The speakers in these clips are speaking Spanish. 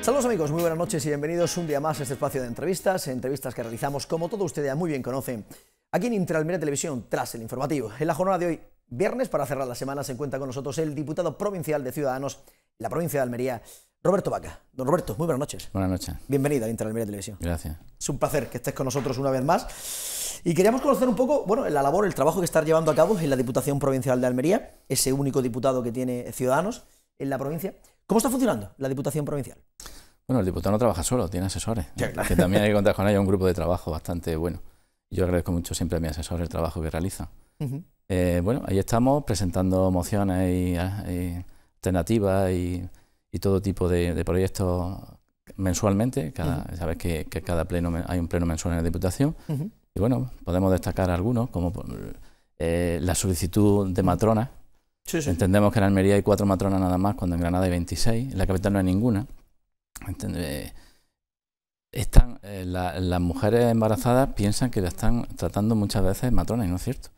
Saludos amigos, muy buenas noches y bienvenidos un día más a este espacio de entrevistas, entrevistas que realizamos como todo ustedes ya muy bien conocen aquí en Interalmería Televisión, tras el informativo. En la jornada de hoy viernes. Para cerrar la semana se encuentra con nosotros el diputado provincial de Ciudadanos, la provincia de Almería, Roberto Vaca. Don Roberto, muy buenas noches. Buenas noches. Bienvenido a Interalmería Televisión. Gracias. Es un placer que estés con nosotros una vez más. Y queríamos conocer un poco, bueno, la labor, el trabajo que está llevando a cabo en la Diputación Provincial de Almería, ese único diputado que tiene Ciudadanos en la provincia. ¿Cómo está funcionando la Diputación Provincial? Bueno, el diputado no trabaja solo, tiene asesores. que también hay que contar con ellos, un grupo de trabajo bastante bueno. Yo agradezco mucho siempre a mi asesor el trabajo que realiza. Eh, bueno, ahí estamos presentando mociones y, eh, alternativas y, todo tipo de, proyectos mensualmente. Cada, Sabes que, cada pleno hay un pleno mensual en la Diputación. Y bueno, podemos destacar algunos, como eh, la solicitud de matronas. Entendemos que en Almería hay cuatro matronas nada más, cuando en Granada hay 26. En la capital no hay ninguna. están, las mujeres embarazadas piensan que la están tratando muchas veces matronas, no es cierto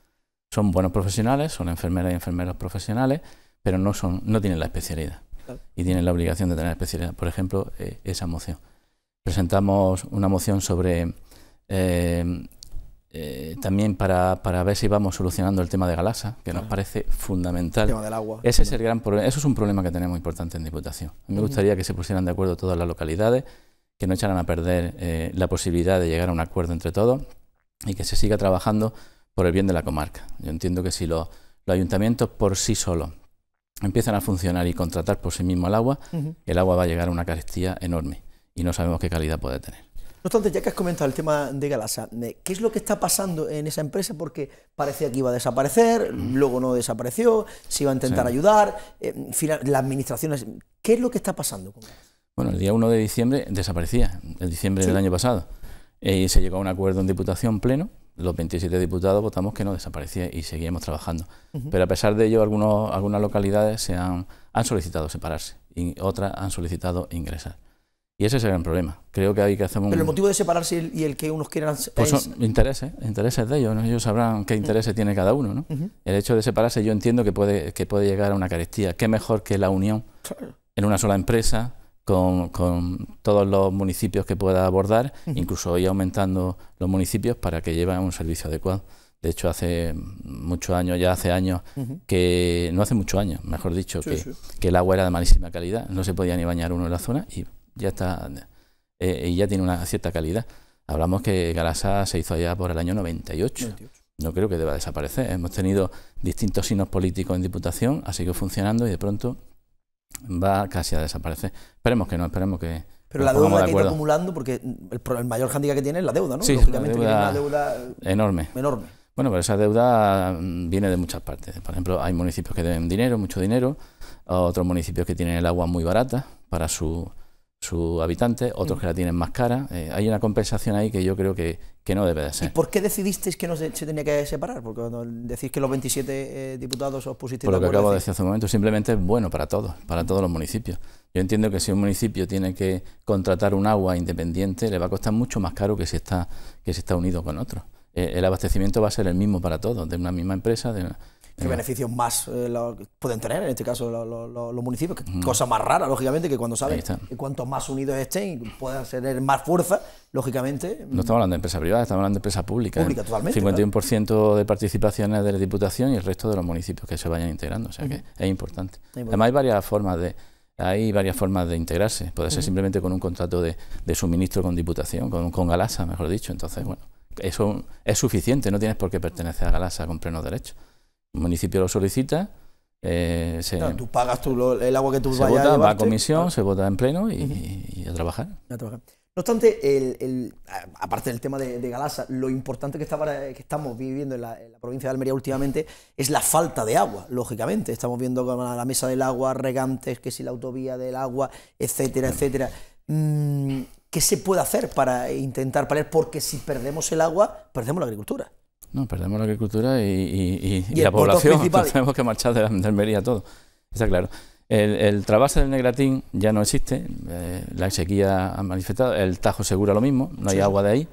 son buenos profesionales, son enfermeras y enfermeros profesionales, pero no, son, no tienen la especialidad y tienen la obligación de tener especialidad. Por ejemplo, eh, esa moción. Presentamos una moción sobre eh, eh, también para, para, ver si vamos solucionando el tema de Galasa, que nos parece fundamental. El tema del agua. Ese es el gran problema. Eso es un problema que tenemos importante en Diputación. Me gustaría que se pusieran de acuerdo todas las localidades, que no echaran a perder la posibilidad de llegar a un acuerdo entre todos y que se siga trabajando por el bien de la comarca. Yo entiendo que si los, ayuntamientos por sí solos empiezan a funcionar y contratar por sí mismo el agua, el agua va a llegar a una carestía enorme y no sabemos qué calidad puede tener. No obstante, ya que has comentado el tema de Galasa, eh, ¿qué es lo que está pasando en esa empresa? Porque parecía que iba a desaparecer, luego no desapareció, se iba a intentar ayudar, eh, la administración... ¿Qué es lo que está pasando? Bueno, el día 1 de diciembre desaparecía, el diciembre del año pasado, eh, y se llegó a un acuerdo en Diputación Pleno los 27 diputados votamos que no desaparecía y seguimos trabajando. Pero a pesar de ello, algunos, algunas localidades se han, solicitado separarse y otras han solicitado ingresar. Y ese es el gran problema. Creo que hay que hacer un... Pero el motivo de separarse y el que unos quieran... Pues intereses, intereses de ellos. Ellos sabrán qué intereses tiene cada uno. ¿no? El hecho de separarse yo entiendo que puede, que puede llegar a una carestía. ¿Qué mejor que la unión en una sola empresa con, todos los municipios que pueda abordar, incluso hoy aumentando los municipios para que lleven un servicio adecuado. De hecho, hace muchos años, ya hace años, que no hace muchos años, mejor dicho, que, el agua era de malísima calidad, no se podía ni bañar uno en la zona y ya está eh, y ya tiene una cierta calidad. Hablamos que Galasa se hizo allá por el año 98. No creo que deba desaparecer. Hemos tenido distintos signos políticos en Diputación, ha seguido funcionando y de pronto va casi a desaparecer. Esperemos que no, esperemos que... Pero la deuda que ir acumulando, porque el, el mayor hándicap que tiene es la deuda, ¿no? Sí, Lógicamente tiene una deuda enorme. enorme. Bueno, pero esa deuda mm, viene de muchas partes. Por ejemplo, hay municipios que deben dinero, mucho dinero, otros municipios que tienen el agua muy barata para su ...su habitante, otros mm. que la tienen más cara. Eh, hay una compensación ahí que yo creo que, no debe de ser. ¿Y por qué decidisteis que no se, tenía que separar? Porque decís que los 27 eh, diputados os pusisteis Por lo que acabo de decir hace un momento, simplemente es bueno para todos, para todos los municipios. Yo entiendo que si un municipio tiene que contratar un agua independiente, le va a costar mucho más caro que si está, que si está unido con otro. Eh, el abastecimiento va a ser el mismo para todos, de una misma empresa, de qué beneficios más eh, pueden tener, en este caso los municipios, cosa más rara, lógicamente, que cuando saben que cuanto más unidos estén y puedan tener más fuerza, lógicamente... No estamos hablando de empresa privada, estamos hablando de empresa pública. Pública, totalmente. 51% de participaciones de la Diputación y el resto de los municipios que se vayan integrando, o sea que es importante. Además hay varias formas de... Hay varias formas de integrarse. Puede ser simplemente con un contrato de, suministro con Diputación, con, con Galasa, mejor dicho. Entonces, bueno, eso es suficiente, no tienes por qué pertenecer a Galasa con pleno derecho. El municipio lo solicita. Eh, se, tú pagas el agua que tú se vota, va a comisión, se vota en pleno y, a trabajar. No obstante, el, aparte del tema de, de, Galasa, lo importante que, está que estamos viviendo en la, provincia de Almería últimamente es la falta de agua, lógicamente. Estamos viendo con la mesa del agua, regantes, que si la autovía del agua, etcétera, etcétera. Mm, ¿Qué se puede hacer para intentar paliar? Porque si perdemos el agua, perdemos la agricultura. No, perdemos la agricultura y, la población. tenemos que marchar de, la, todo. Está claro. El, el trabase del Negratín ya no existe. Eh, la sequía ha manifestado. El Tajo Segura lo mismo. No hay agua de ahí.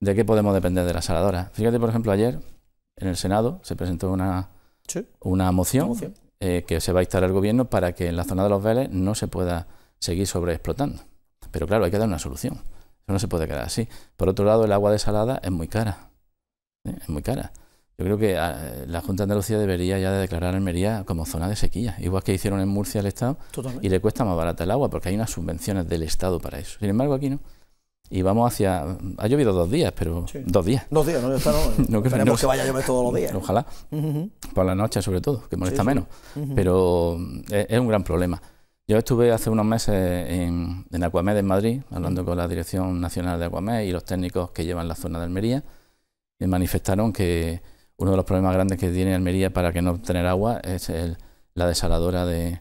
¿De qué podemos depender de la saladora? Fíjate, por ejemplo, ayer en el Senado se presentó una, una moción, eh, que se va a instar al gobierno para que en la zona de los Vélez no se pueda seguir sobreexplotando. Pero claro, hay que dar una solución. No se puede quedar así. Por otro lado, el agua desalada es muy cara es muy cara. Yo creo que ah, la Junta de Andalucía debería ya de declarar Almería como zona de sequía, igual que hicieron en Murcia el Estado, y le cuesta más barata el agua porque hay unas subvenciones del Estado para eso. Sin embargo, aquí no. Y vamos hacia... Ha llovido dos días, pero... Dos días. Dos días, no, está, no, Esperemos que vaya a llover todos los días. Ojalá. Por la noche, sobre todo, que molesta menos. Pero mm, e, es, un gran problema. Yo estuve hace unos meses en, en Aquamed, en Madrid, hablando con la Dirección Nacional de Aquamed y los técnicos que llevan la zona de Almería manifestaron que uno de los problemas grandes que tiene Almería para que no tener agua es la desaladora de,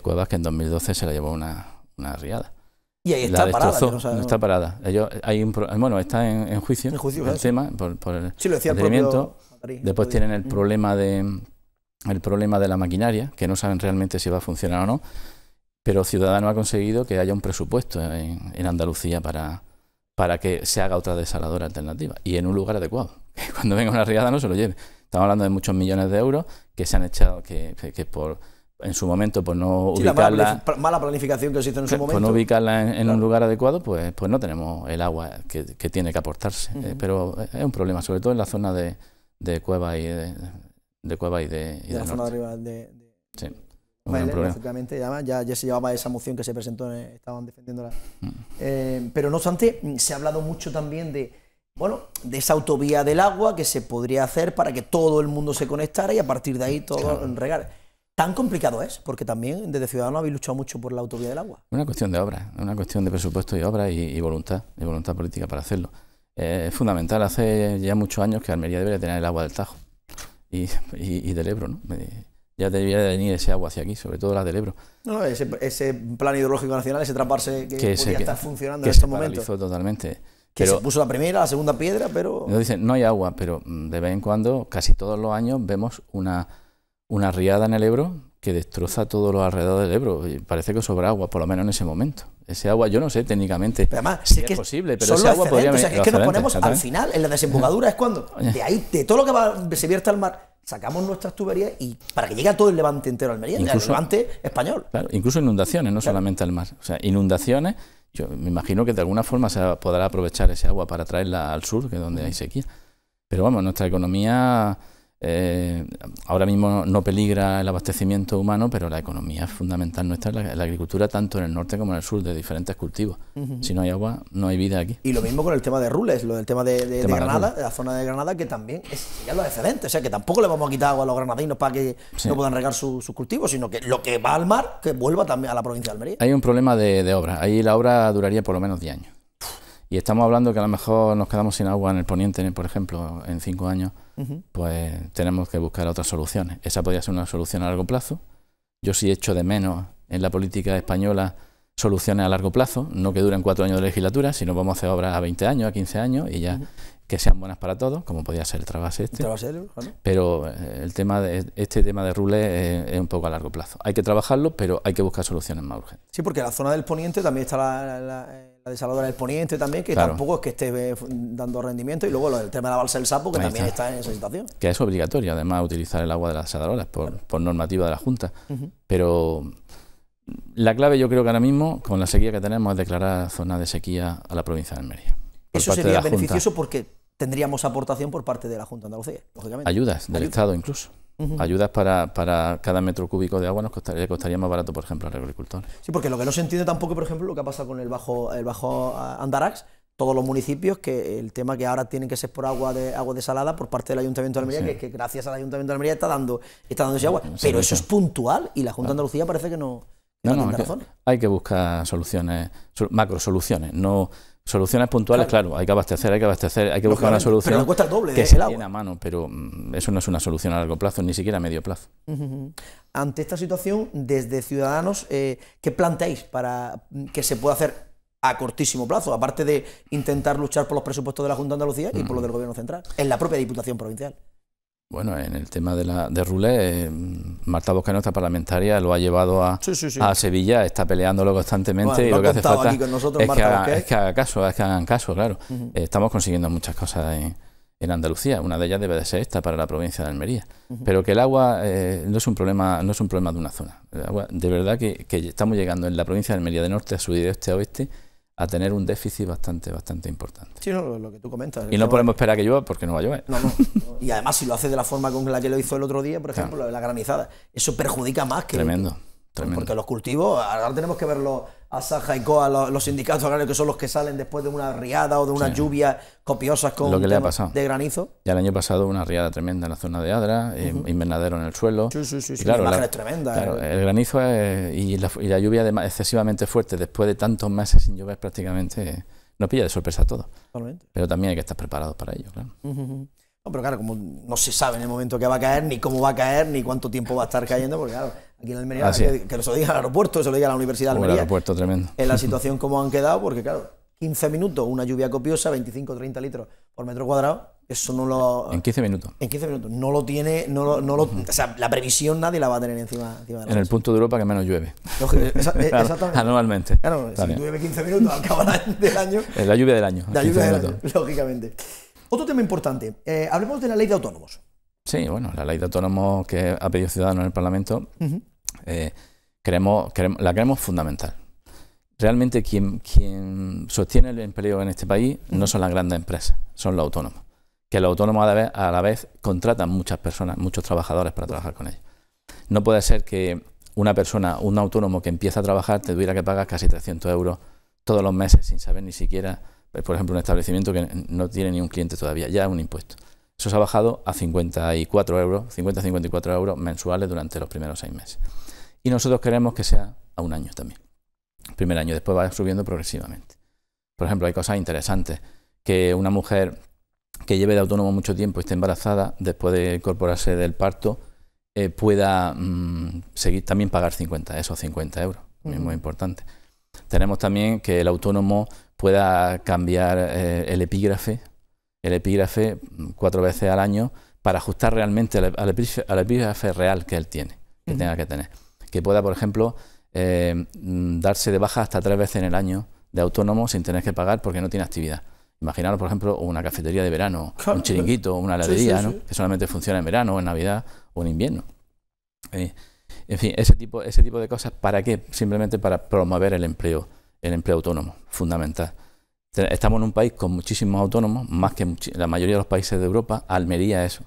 cuevas que en 2012 se la llevó una, riada. Y ahí está parada. No, está parada. Ellos, hay bueno, está en, juicio, el tema por, el Después tienen el mm. problema de el problema de la maquinaria, que no saben realmente si va a funcionar o no, pero Ciudadano ha conseguido que haya un presupuesto en Andalucía para, para que se haga otra desaladora alternativa y en un lugar adecuado. Cuando venga una riada no se lo lleve. Estamos hablando de muchos millones de euros que se han echado, que, por en su momento pues no ubicarla mala planificación que se hizo en su momento ubicarla en, un lugar adecuado pues pues no tenemos el agua que, tiene que aportarse eh, pero es un problema sobre todo en la zona de, de cueva y de, cueva y de, de la zona arriba de, bueno, efectivamente, ya, ya, se llevaba esa moción que se presentó, eh, estaban defendiéndola. Mm. Eh, pero no obstante, mm, se ha hablado mucho también de, bueno, de esa autovía del agua que se podría hacer para que todo el mundo se conectara y a partir de ahí todo regar. ¿Tan complicado es? Porque también desde Ciudadanos habéis luchado mucho por la autovía del agua. Una cuestión de obra, una cuestión de presupuesto y obra y, voluntad, y voluntad política para hacerlo. Eh, es fundamental, hace ya muchos años que Almería debería tener el agua del Tajo y, del Ebro, ¿no? ya debería de venir ese agua hacia aquí, sobre todo la del Ebro. No, ese, ese plan hidrológico nacional, ese traparse que, que estar funcionando que en estos momentos. totalmente. Que se puso la primera, la segunda piedra, pero... No dicen, no hay agua, pero mm, de vez en cuando, casi todos los años, vemos una, una riada en el Ebro que destroza todo lo alrededor del Ebro. Y parece que sobra agua, por lo menos en ese momento. Ese agua, yo no sé técnicamente pero además, es, posible, pero ese agua podría... es que nos ponemos al final, en la desembocadura, es cuando de ahí, de todo lo que se vierte al mar, sacamos nuestras tuberías y para que llegue a todo el levante entero Almería, incluso, el levante español. incluso inundaciones, no solamente al mar. O sea, inundaciones, yo me imagino que de alguna forma se podrá aprovechar ese agua para traerla al sur, que es donde hay sequía. Pero vamos, nuestra economía eh, ahora mismo no peligra el abastecimiento humano, pero la economía fundamental nuestra es la, agricultura, tanto en el norte como en el sur, de diferentes cultivos. Si no hay agua, no hay vida aquí. Y lo mismo con el tema de Rules, lo del tema de, Granada, la zona de Granada, que también es ya lo excedente O sea, que tampoco le vamos a quitar agua a los granadinos para que no puedan regar sus cultivos, sino que lo que va al mar, que vuelva también a la provincia de Almería. Hay un problema de, de obra. Ahí la obra duraría por lo menos 10 años. Y estamos hablando que a lo mejor nos quedamos sin agua en el poniente, por ejemplo, en cinco años, pues tenemos que buscar otras soluciones. Esa podría ser una solución a largo plazo. Yo sí echo de menos en la política española soluciones a largo plazo, no que duren cuatro años de legislatura, sino vamos a hacer obras a 20 años, a 15 años y ya que sean buenas para todos, como podría ser el trabase este. pero eh, el tema de, este tema de Rule eh, es, un poco a largo plazo. Hay que trabajarlo, pero hay que buscar soluciones más urgentes. Sí, porque la zona del poniente también está la de Salvador el Poniente también, que tampoco es que esté eh, dando rendimiento, y luego el tema de la balsa del sapo, que también está. en esa situación. Que es obligatorio, además, utilizar el agua de las saladoras por, normativa de la Junta. Pero la clave yo creo que ahora mismo, con la sequía que tenemos, es declarar zona de sequía a la provincia de Almería. Eso sería beneficioso porque tendríamos aportación por parte de la Junta de Andalucía, lógicamente. Ayudas del Estado incluso. Ayudas para, cada metro cúbico de agua nos costaría, costaría más barato, por ejemplo, al agricultor. Sí, porque lo que no se entiende tampoco, por ejemplo, lo que ha pasado con el bajo, el bajo ah, Andarax, todos los municipios, que el tema que ahora tienen que ser por agua de agua desalada por parte del Ayuntamiento de Almería, que, que, gracias al Ayuntamiento de Almería está dando, está dando ese agua. Pero eso es puntual y la Junta de Andalucía parece que no. No, razón. hay que, hay que buscar soluciones, macro soluciones, no Soluciones puntuales, claro. hay que abastecer, hay que abastecer, hay que buscar una solución. Pero cuesta el doble que se a mano, pero mm, eso no es una solución a largo plazo, ni siquiera a medio plazo. Ante esta situación, desde Ciudadanos, eh, ¿qué planteáis para mm, que se pueda hacer a cortísimo plazo, aparte de intentar luchar por los presupuestos de la Junta de Andalucía y por los del Gobierno Central, en la propia Diputación Provincial. Bueno, en el tema de, la, de Rulé, eh, Marta Bosca, nuestra parlamentaria, lo ha llevado a, Sevilla, está peleándolo constantemente y lo, que hace falta es, que caso, es que hagan caso, claro. Eh, estamos consiguiendo muchas cosas en, Andalucía, una de ellas debe de ser esta para la provincia de Almería, pero que el agua eh, no, es un problema, no es un problema de una zona. de verdad que, estamos llegando en la provincia de Almería de norte a sur este a oeste a tener un déficit bastante, bastante importante. Sí, lo que tú comentas. Y no, podemos esperar que llueva porque no va a llover. Y además, si lo hace de la forma con la que lo hizo el otro día, por ejemplo, de la granizada, eso perjudica más que. Tremendo, tremendo. Porque los cultivos, ahora tenemos que verlo a Saja y Coa, los, sindicatos agrarios que son los que salen después de una riada o de una lluvia copiosas con de granizo. Ya el año pasado una riada tremenda en la zona de Adra, eh, invernadero en el suelo. Sí, sí, sí, sí claro, la, es tremenda. Eh. El granizo y, la, lluvia excesivamente fuerte después de tantos meses sin llover prácticamente nos pilla de sorpresa todo. todos. Pero también hay que estar preparados para ello, claro. No, pero claro, como no se sabe en el momento que va a caer, ni cómo va a caer, ni cuánto tiempo va a estar cayendo, porque claro, aquí en Almería, que, que se lo diga al aeropuerto, se lo diga a la Universidad de Almería. El aeropuerto, tremendo. En la situación como han quedado, porque claro, 15 minutos, una lluvia copiosa, 25 30 litros por metro cuadrado, eso no lo... En 15 minutos. En 15 minutos. No lo tiene, no lo, no lo, o sea, la previsión nadie la va a tener encima, de la En el punto de Europa que menos llueve. Anualmente. Claro, si llueve 15 minutos al cabo del año... Es la lluvia del año. La lluvia del año, lógicamente. Otro tema importante, eh, hablemos de la ley de autónomos. Sí, bueno, la ley de autónomos que ha pedido Ciudadanos en el Parlamento, eh, creemos, la creemos fundamental. Realmente quien, sostiene el empleo en este país no son las grandes empresas, son los autónomos. Que los autónomos a la vez, a la vez contratan muchas personas, muchos trabajadores para trabajar con ellos. No puede ser que una persona, un autónomo que empieza a trabajar, te tuviera que pagar casi 300 euros todos los meses sin saber ni siquiera eh, por ejemplo, un establecimiento que no tiene ni un cliente todavía, ya es un impuesto. Eso se ha bajado a 54 euros, 50-54 euros mensuales durante los primeros seis meses. Y nosotros queremos que sea a un año también. Primer año, después va subiendo progresivamente. Por ejemplo, hay cosas interesantes. Que una mujer que lleve de autónomo mucho tiempo y esté embarazada, después de incorporarse del parto, eh, pueda mm, seguir también pagar 50, esos 50 euros. Es muy importante. Tenemos también que el autónomo pueda cambiar eh, el epígrafe, el epígrafe mm, cuatro veces al año para ajustar realmente al, epígrafe, real que él tiene, que tenga que tener. Que pueda, por ejemplo, eh, mm, darse de baja hasta tres veces en el año de autónomo sin tener que pagar porque no tiene actividad. Imaginaros, por ejemplo, una cafetería de verano, un chiringuito, una heladería, que solamente funciona en verano, en Navidad o en invierno. Eh, en fin, ese tipo, ese tipo de cosas, ¿para qué? Simplemente para promover el empleo el empleo autónomo, fundamental. Estamos en un país con muchísimos autónomos, más que la mayoría de los países de Europa. Almería es,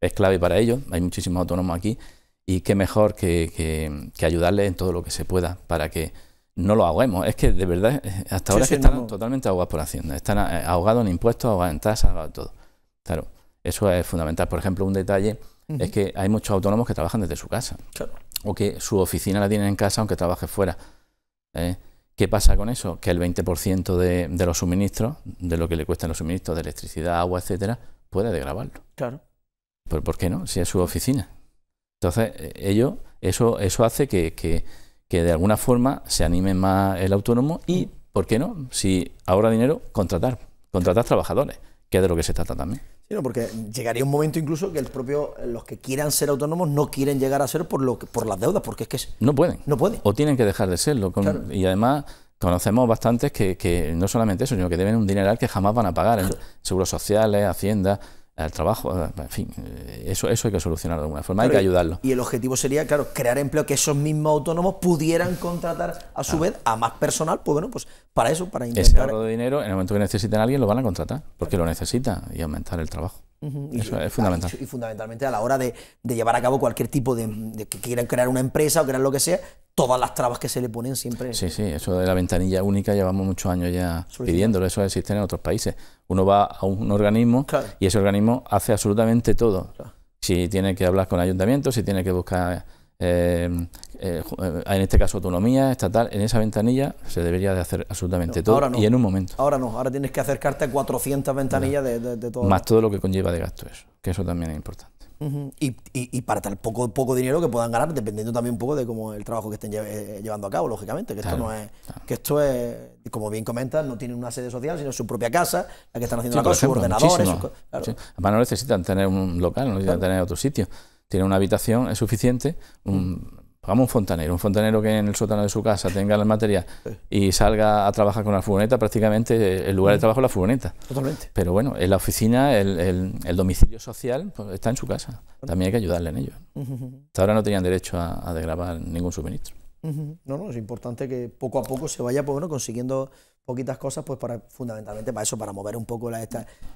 es clave para ellos, hay muchísimos autónomos aquí y qué mejor que, que, ayudarles en todo lo que se pueda para que no lo ahoguemos. Es que de verdad, eh, hasta ahora están totalmente ahogados por Hacienda, están eh, ahogados en impuestos, ahogados en tasas, ahogados en todo. Claro, eso es fundamental. Por ejemplo, un detalle es que hay muchos autónomos que trabajan desde su casa o que su oficina la tienen en casa aunque trabaje fuera. ¿eh? ¿Qué pasa con eso? Que el 20% de, de, los suministros, de lo que le cuestan los suministros de electricidad, agua, etcétera, puede degravarlo. Claro. ¿Pero por qué no? Si es su oficina. Entonces, eh, ello, eso, eso hace que, que, de alguna forma se anime más el autónomo y, mm. ¿por qué no? Si ahorra dinero, contratar, contratar trabajadores que de lo que se trata también. Sí, porque llegaría un momento incluso que el propio, los que quieran ser autónomos no quieren llegar a ser por, lo que, por las deudas, porque es que... no pueden. No pueden. O tienen que dejar de serlo. Y además conocemos bastantes que, que, no solamente eso, sino que deben un dineral que jamás van a pagar. Seguros sociales, Hacienda... El trabajo, eh, en fin, eh, eso, eso hay que solucionarlo de alguna forma, hay que ayudarlo. Y el objetivo sería, claro, crear empleo que esos mismos autónomos pudieran contratar a su ah. vez a más personal, pues bueno, pues para eso, para intentar... Ese ahorro de dinero, en el momento que necesiten a alguien, lo van a contratar, porque lo necesita y aumentar el trabajo. Eso es fundamental. Y, fundamentalmente a la hora de, llevar a cabo cualquier tipo de, que quieran crear una empresa o crear lo que sea, todas las trabas que se le ponen siempre. Sí, sí, eso de la ventanilla única llevamos muchos años ya pidiéndolo, eso existe en otros países. Uno va a un organismo y ese organismo hace absolutamente todo. Si tiene que hablar con ayuntamientos, si tiene que buscar Em, eh, eh, en este caso autonomía estatal, en esa ventanilla se debería de hacer absolutamente todo y en un momento. Ahora no, ahora tienes que acercarte a 400 ventanillas de, todo. Más todo lo que conlleva de gasto eso, que eso también es importante. y, para tal poco, poco dinero que puedan ganar, dependiendo también un poco de cómo el trabajo que estén eh, llevando a cabo, lógicamente, que esto no es, que esto es, como bien comentas, no tienen una sede social, sino su propia casa, la que están haciendo la cosa, sus ordenadores. Además no necesitan tener un local, no necesitan tener otro sitio tiene una habitación, es suficiente, un, mm. pagamos un fontanero, un fontanero que en el sótano de su casa tenga la materias y salga a trabajar con la furgoneta, prácticamente el lugar de mm. trabajo es la furgoneta. Totalmente. Pero bueno, en la oficina, el, domicilio social pues, está en su casa, también hay que ayudarle en ello. Hasta ahora no tenían derecho a, a ningún suministro. No, no, es importante que poco a poco se vaya pues, consiguiendo poquitas cosas, pues para, fundamentalmente para eso, para mover un poco la,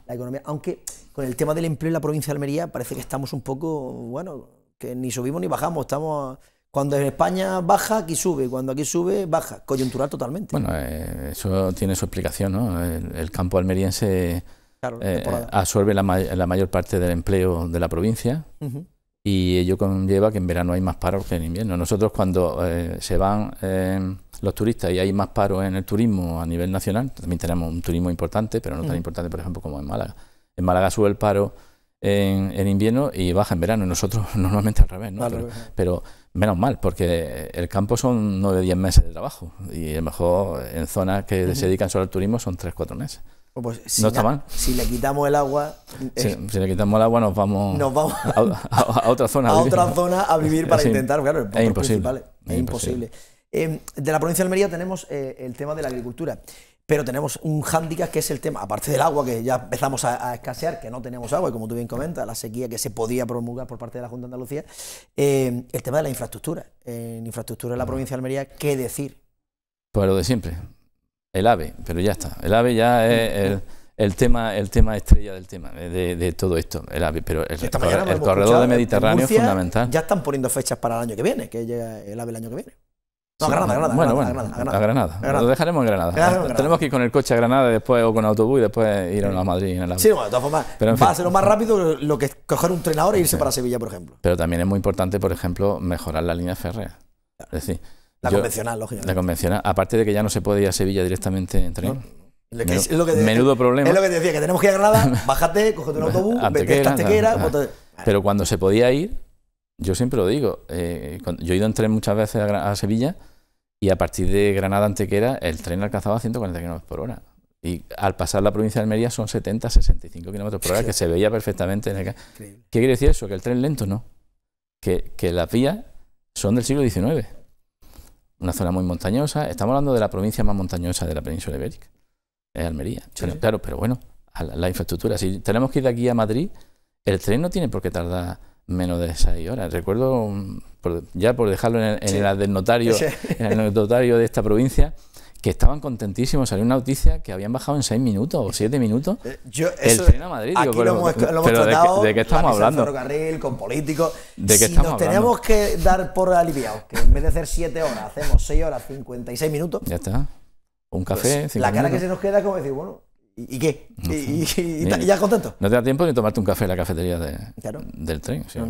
la economía. Aunque con el tema del empleo en la provincia de Almería parece que estamos un poco, bueno, que ni subimos ni bajamos, estamos... Cuando en España baja, aquí sube. Cuando aquí sube, baja. Coyuntural totalmente. Bueno, eh, eso tiene su explicación, ¿no? El, campo almeriense eh, absorbe la, mayor parte del empleo de la provincia y ello conlleva que en verano hay más paros que en invierno. Nosotros cuando eh, se van eh, los turistas y hay más paros en el turismo a nivel nacional, también tenemos un turismo importante, pero no tan mm. importante, por ejemplo, como en Málaga. En Málaga sube el paro en, invierno y baja en verano, nosotros normalmente al revés, ¿no? pero, menos mal, porque el campo son 9 o 10 meses de trabajo, y a lo mejor en zonas que se dedican solo al turismo son 3 4 meses. Pues, no está mal. Si le quitamos el agua. Eh, si le quitamos el agua, nos vamos, a, otra zona. A, otra zona a vivir para intentar, claro, es imposible. imposible. Em, de la provincia de Almería tenemos eh, el tema de la agricultura, pero tenemos un hándicap que es el tema, aparte del agua, que ya empezamos a, escasear, que no tenemos agua, y como tú bien comentas, la sequía que se podía promulgar por parte de la Junta de Andalucía, em, el tema de la infraestructura. En infraestructura de la provincia de Almería, ¿qué decir? Pues lo de siempre, el ave, pero ya está. El ave ya es el, tema, el tema estrella del tema, eh, de, todo esto. El ave, pero el, corredor de Mediterráneo es fundamental. Ya están poniendo fechas para el año que viene, que llega el ave el año que viene. No, a Granada, Granada, bueno, Granada, bueno, a Granada. Lo dejaremos en Granada. Tenemos que ir con el coche a Granada después, o con autobús y después ir a Madrid en el ave. Sí, bueno, de todas formas, Pero va a ser lo más rápido lo que es coger un tren ahora e irse para Sevilla, por ejemplo. Pero también es muy importante, por ejemplo, mejorar la línea férrea. Es la convencional, lógicamente. La convencional. Aparte de que ya no se puede ir a Sevilla directamente en tren. Menudo problema. Es lo que decía, que tenemos que ir a Granada, bájate, cógete un autobús, vete a Tequera. Pero cuando se podía ir, yo siempre lo digo, eh, yo he ido en tren muchas veces a, Sevilla y a partir de Granada Antequera el tren alcanzaba 140 km por hora. Y al pasar la provincia de Almería son 70, 65 km por hora, que se veía perfectamente. En el... ¿Qué quiere decir eso? Que el tren lento no. Que, que las vías son del siglo XIX una zona muy montañosa. Estamos hablando de la provincia más montañosa de la península ibérica, es Almería. Claro, pero bueno, la, infraestructura. Si tenemos que ir de aquí a Madrid, el tren no tiene por qué tardar menos de seis horas. Recuerdo, mm, ya por dejarlo en el, notario, en el notario de esta provincia, que estaban contentísimos. Salió una noticia que habían bajado en 6 minutos o 7 minutos eh, Yo, el tren a Madrid. Aquí lo, hemos, pero de, qué estamos hablando? ferrocarril, con políticos. si nos tenemos que dar por aliviados, que en vez de hacer 7 horas, hacemos 6 horas 56 minutos. Ya está. Un café. minutos. Pues, la cara que se nos queda es como decir, bueno. ¿Y, qué? ¿Y, ya contento? No te da tiempo ni tomarte un café en la cafetería de, del tren. O sea,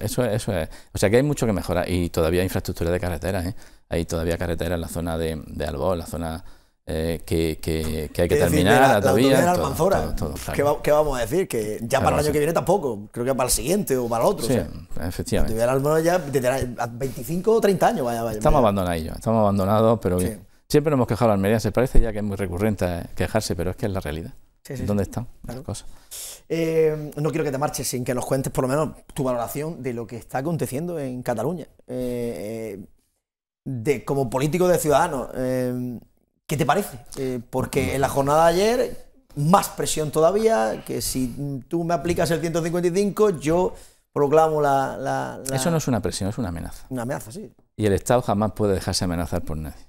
Eso, eso es. O sea que hay mucho que mejorar y todavía hay infraestructura de carreteras. ¿eh? ahí todavía carretera en la zona de, de Albó, la zona eh, que, que, hay que terminar todavía. ¿Qué, vamos a decir? Que ya para el año que viene tampoco, creo que para el siguiente o para el otro. Sí, o sea, efectivamente. ya tendrá 25 o 30 años. Vaya, vaya, estamos abandonados, estamos abandonados, pero siempre nos hemos quejado a la Almería, se parece ya que es muy recurrente eh, quejarse, pero es que es la realidad. ¿Dónde están las cosas? Eh, no quiero que te marches sin que nos cuentes por lo menos tu valoración de lo que está aconteciendo en Cataluña. Eh, de, como político de Ciudadanos, em, ¿qué te parece? Eh, porque en la jornada de ayer, más presión todavía, que si tú me aplicas el 155, yo proclamo la, Eso no es una presión, es una amenaza. Una amenaza, sí. Y el Estado jamás puede dejarse amenazar por nadie.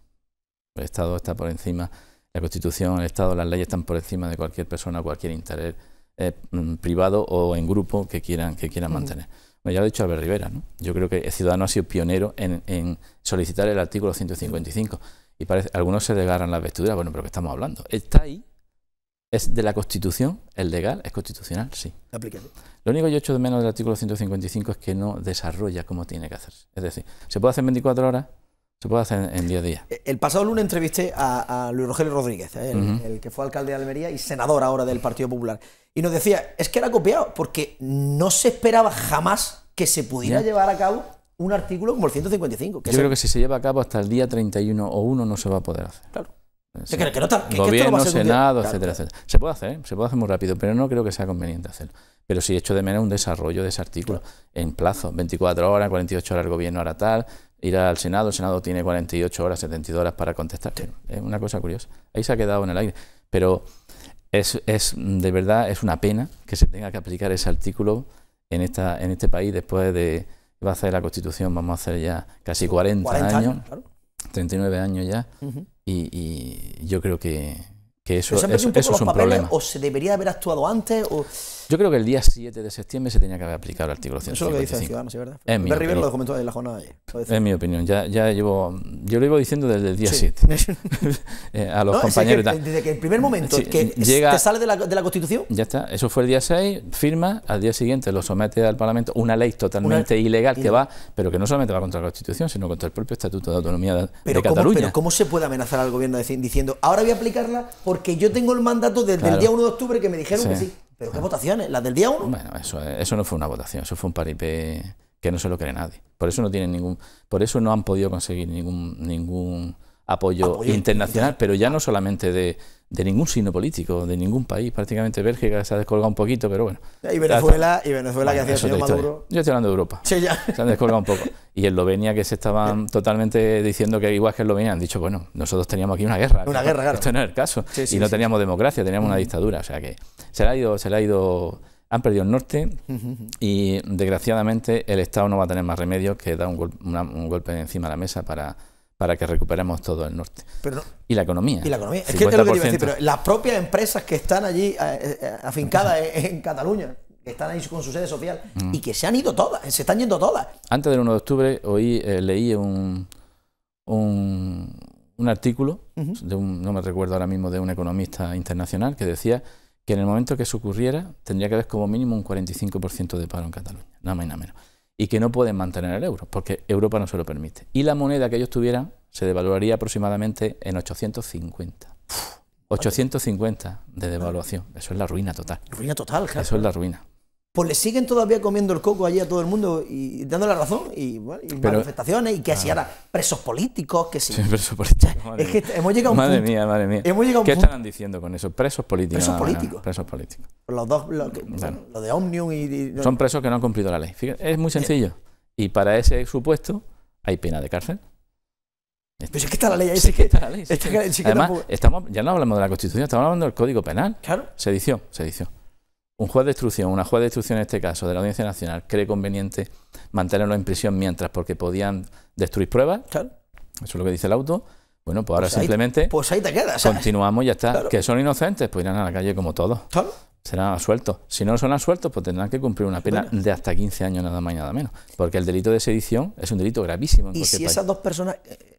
El Estado está por encima, la Constitución, el Estado, las leyes están por encima de cualquier persona, cualquier interés eh, mm, privado o en grupo que quieran, que quieran mantener ya lo ha dicho Albert Rivera, ¿no? Yo creo que el Ciudadano ha sido pionero en, solicitar el artículo 155. Y parece, algunos se desgarran las vestiduras, bueno, pero ¿qué estamos hablando? Está ahí, es de la Constitución, es legal, es constitucional, sí. Lo único que yo echo de menos del artículo 155 es que no desarrolla como tiene que hacerse. Es decir, se puede hacer 24 horas, se puede hacer en 10 días. Eh, el pasado lunes entrevisté a, Luis Rogelio Rodríguez, eh, el, que fue alcalde de Almería y senador ahora del Partido Popular. Y nos decía, es que era copiado, porque no se esperaba jamás que se pudiera llevar a cabo un artículo como el 155. Yo creo que si se lleva a cabo hasta el día 31 o 1 no se va a poder hacer. Claro. Eh, no está, Gobierno, Senado, etcétera, Se puede hacer, se puede hacer muy rápido, pero no creo que sea conveniente hacerlo. Pero sí hecho de menos un desarrollo de ese artículo en plazo, 24 horas, 48 horas el Gobierno hará tal, ir al Senado, el Senado tiene 48 horas, 72 horas para contestar. Es una cosa curiosa. Ahí se ha quedado en el aire. Pero es, es, de verdad es una pena que se tenga que aplicar ese artículo en, esta, en este país después de va a hacer la Constitución, vamos a hacer ya casi 40, años, 39 años ya, y, yo creo que, que eso, es un problema. ¿O se debería haber actuado antes? O... Yo creo que el día 7 de septiembre se tenía que haber aplicado el artículo 155. Eso es lo que dice Ciudadanos, ¿verdad? en la ayer. Es mi opinión. Ya, ya llevo, yo lo llevo diciendo desde el día 7 eh, a los compañeros. Desde que el primer momento que llega, te sale de la, Constitución. Ya está. Eso fue el día 6, firma, al día siguiente lo somete al Parlamento, una ley totalmente ilegal que va, pero que no solamente va contra la Constitución, sino contra el propio Estatuto de Autonomía de, pero Cataluña. Cómo, pero ¿cómo se puede amenazar al gobierno diciendo, ahora voy a aplicarla porque yo tengo el mandato desde el día 1 de octubre que me dijeron que sí? ¿Pero qué votaciones? ¿Las del día 1? Bueno, eso, eso no fue una votación, eso fue un paripé que no se lo cree nadie. Por eso no tienen ningún, por eso no han podido conseguir ningún, ningún apoyo internacional, pero ya no solamente de, de ningún signo político, de ningún país. Prácticamente Bélgica se ha descolgado un poquito, pero bueno. Ah, y Venezuela, y Venezuela que hacía el Maduro. Yo estoy hablando de Europa. ya. Se han descolgado un poco. Y Eslovenia, que se estaban totalmente diciendo que igual que Eslovenia, han dicho, bueno, nosotros teníamos aquí una guerra. Una guerra, claro. no el caso. y no teníamos democracia, teníamos una dictadura. O sea que se le ha ido, se le ha ido han perdido el norte y desgraciadamente el Estado no va a tener más remedio que dar un, un golpe encima de la mesa para para que recuperemos todo el norte. y la economía. Y la economía. Es que te lo quería decir, pero las propias empresas que están allí eh, eh, eh, afincadas en Cataluña, que están ahí con su sede social, mm. y que se han ido todas, se están yendo todas. Antes del 1 de octubre oí, leí un, un, artículo, de un, no me recuerdo ahora mismo, de un economista internacional, que decía que en el momento que eso ocurriera tendría que haber como mínimo un 45% de paro en Cataluña, nada más y nada menos y que no pueden mantener el euro, porque Europa no se lo permite. Y la moneda que ellos tuvieran se devaluaría aproximadamente en 850. 850 de devaluación. Eso es la ruina total. Ruina total, claro. Eso es la ruina pues le siguen todavía comiendo el coco allí a todo el mundo y dándole la razón y, manifestaciones y que así ahora presos políticos, que sí. Sí, presos políticos. es que hemos llegado Madre mía, madre mía. ¿Qué punto, diciendo con eso? Presos políticos. Presos políticos. políticos. Los dos, los de Omnium y, Son presos que no han cumplido la ley. es muy sencillo. Y para ese supuesto hay pena de cárcel. Pero es que está la ley ahí. está la ley. además, estamos, ya no hablamos de la Constitución, estamos hablando del Código Penal. Claro. Sedición, sedición un juez de instrucción, una juez de instrucción en este caso, de la Audiencia Nacional, cree conveniente mantenerlo en prisión mientras porque podían destruir pruebas. Eso es lo que dice el auto. Bueno, pues ahora pues simplemente. pues ahí te quedas. ¿eh? Continuamos, ya está. Que son inocentes, pues irán a la calle como todos. Serán absueltos. Si no son asueltos, pues tendrán que cumplir una pena de hasta 15 años, nada más y nada menos. Porque el delito de sedición es un delito gravísimo. y si esas dos personas eh,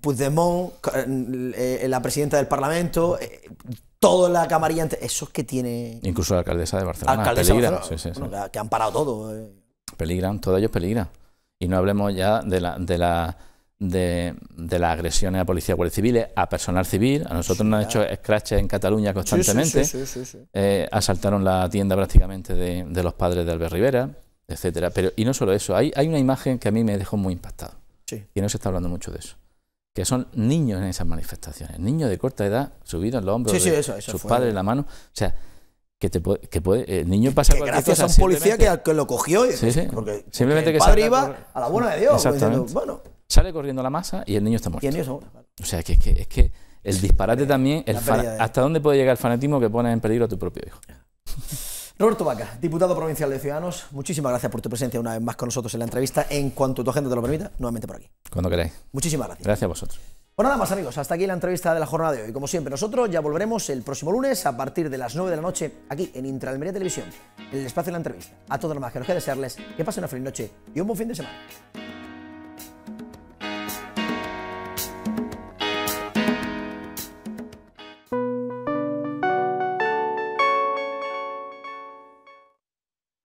Puigdemont, eh, eh, la presidenta del Parlamento, eh, toda la camarilla, eso es que tiene... Incluso la alcaldesa de Barcelona, alcaldesa sí, sí, que han parado todo. Peligran, todos ellos peligran. Y no hablemos ya de la... De la de, las agresiones a policía, guardias civiles, a personal civil. A nosotros nos han hecho scratches en Cataluña constantemente. asaltaron la tienda prácticamente de, los padres de Albert Rivera, etcétera. Pero, y no solo eso, hay, hay una imagen que a mí me dejó muy impactado. Y no se está hablando mucho de eso que son niños en esas manifestaciones, niños de corta edad subidos en los hombros sus padres en la mano. O sea, que te que puede, el niño pasa gracias a un policía que, lo cogió y, porque, simplemente que padre a la buena de Dios pues, sale corriendo la masa y el niño está muerto o sea que es que, es que el disparate también hasta dónde puede llegar el fanatismo que pone en peligro a tu propio hijo Roberto Vaca, diputado provincial de Ciudadanos, muchísimas gracias por tu presencia una vez más con nosotros en la entrevista. En cuanto tu agenda te lo permita, nuevamente por aquí. Cuando queráis. Muchísimas gracias. Gracias a vosotros. Bueno, pues nada más amigos, hasta aquí la entrevista de la jornada de hoy. Como siempre, nosotros ya volveremos el próximo lunes a partir de las 9 de la noche aquí en Intralmería Televisión, el espacio de la entrevista. A todos los más que nos queda desearles que pasen una feliz noche y un buen fin de semana.